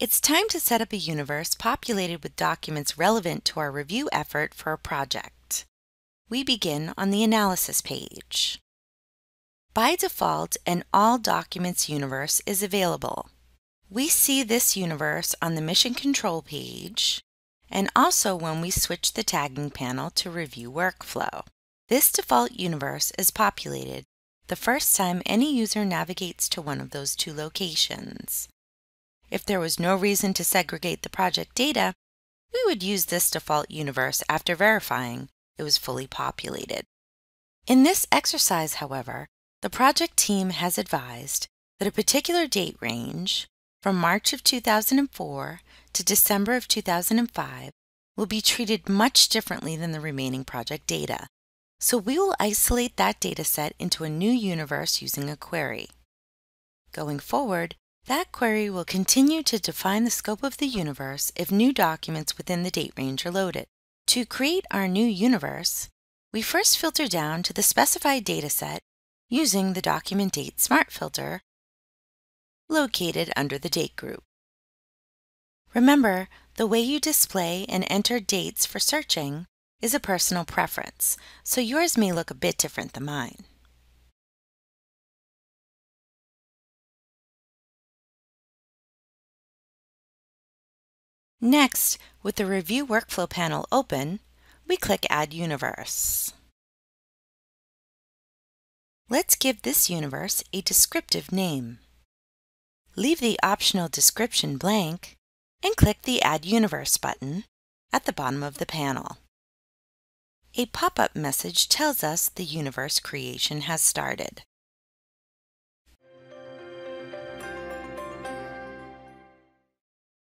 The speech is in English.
It's time to set up a universe populated with documents relevant to our review effort for a project. We begin on the Analysis page. By default, an All Documents universe is available. We see this universe on the Mission Control page and also when we switch the tagging panel to Review Workflow. This default universe is populated the first time any user navigates to one of those two locations. If there was no reason to segregate the project data, we would use this default universe after verifying it was fully populated. In this exercise, however, the project team has advised that a particular date range from March of 2004 to December of 2005 will be treated much differently than the remaining project data. So we will isolate that data set into a new universe using a query. Going forward, that query will continue to define the scope of the universe if new documents within the date range are loaded. To create our new universe, we first filter down to the specified dataset using the Document Date Smart Filter located under the date group. Remember, the way you display and enter dates for searching is a personal preference, so yours may look a bit different than mine. Next, with the Review Workflow panel open, we click Add Universe. Let's give this universe a descriptive name. Leave the optional description blank and click the Add Universe button at the bottom of the panel. A pop-up message tells us the universe creation has started.